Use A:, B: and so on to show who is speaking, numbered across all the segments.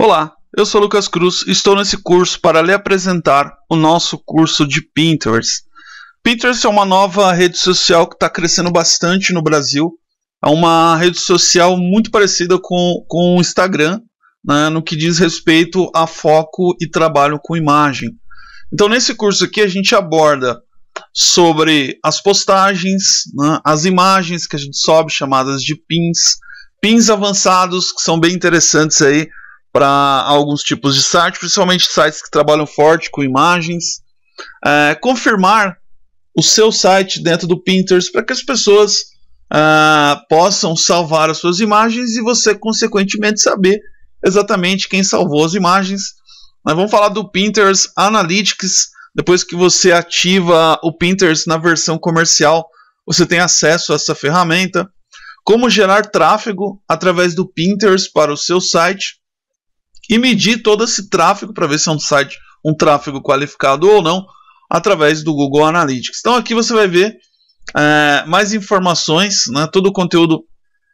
A: Olá, eu sou Lucas Cruz e estou nesse curso para lhe apresentar o nosso curso de Pinterest. Pinterest é uma nova rede social que está crescendo bastante no Brasil. É uma rede social muito parecida com, com o Instagram, né, no que diz respeito a foco e trabalho com imagem. Então, nesse curso aqui, a gente aborda sobre as postagens, né, as imagens que a gente sobe, chamadas de pins, pins avançados, que são bem interessantes aí para alguns tipos de site, principalmente sites que trabalham forte com imagens. É, confirmar o seu site dentro do Pinterest para que as pessoas é, possam salvar as suas imagens e você, consequentemente, saber exatamente quem salvou as imagens. Nós vamos falar do Pinterest Analytics. Depois que você ativa o Pinterest na versão comercial, você tem acesso a essa ferramenta. Como gerar tráfego através do Pinterest para o seu site e medir todo esse tráfego para ver se é um site um tráfego qualificado ou não através do Google Analytics. Então aqui você vai ver é, mais informações, né, todo o conteúdo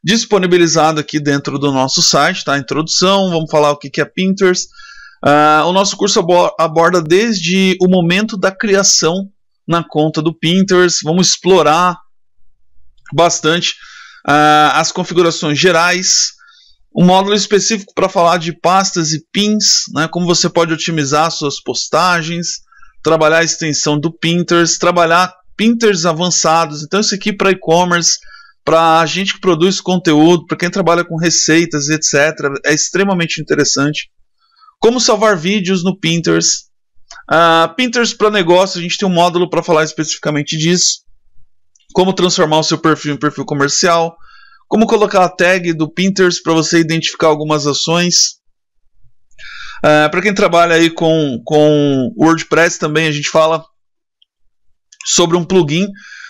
A: disponibilizado aqui dentro do nosso site, tá? Introdução, vamos falar o que é Pinterest. Uh, o nosso curso aborda desde o momento da criação na conta do Pinterest. Vamos explorar bastante uh, as configurações gerais, um módulo específico para falar de pastas e pins, né, como você pode otimizar suas postagens, trabalhar a extensão do Pinterest, trabalhar Pinterest avançados. Então, isso aqui para e-commerce, para a gente que produz conteúdo, para quem trabalha com receitas, etc., é extremamente interessante. Como salvar vídeos no Pinterest. Uh, Pinterest para negócio, a gente tem um módulo para falar especificamente disso. Como transformar o seu perfil em perfil comercial como colocar a tag do Pinterest para você identificar algumas ações. Uh, é, para quem trabalha aí com, com WordPress também, a gente fala sobre um plugin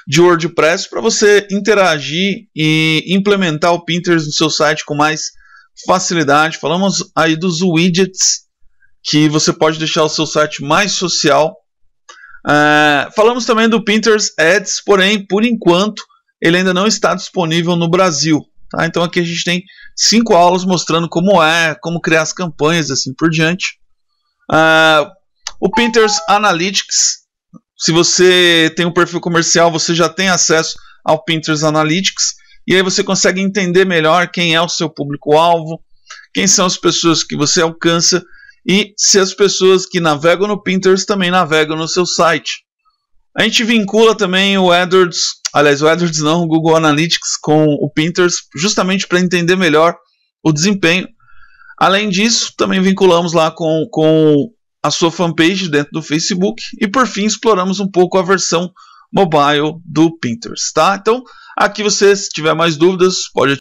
A: de WordPress para você interagir e implementar o Pinterest no seu site com mais facilidade. Falamos aí dos widgets que você pode deixar o seu site mais social. Uh, falamos também do Pinterest Ads, porém, por enquanto, ele ainda não está disponível no Brasil. Tá? Então aqui a gente tem cinco aulas mostrando como é, como criar as campanhas, assim por diante. Uh, o Pinterest Analytics, se você tem um perfil comercial, você já tem acesso ao Pinterest Analytics e aí você consegue entender melhor quem é o seu público-alvo, quem são as pessoas que você alcança e se as pessoas que navegam no Pinterest também navegam no seu site. A gente vincula também o AdWords aliás, o AdWords não, o Google Analytics com o Pinterest, justamente para entender melhor o desempenho. Além disso, também vinculamos lá com, com a sua fanpage dentro do Facebook e por fim exploramos um pouco a versão mobile do Pinterest, tá? Então, aqui você, se tiver mais dúvidas, pode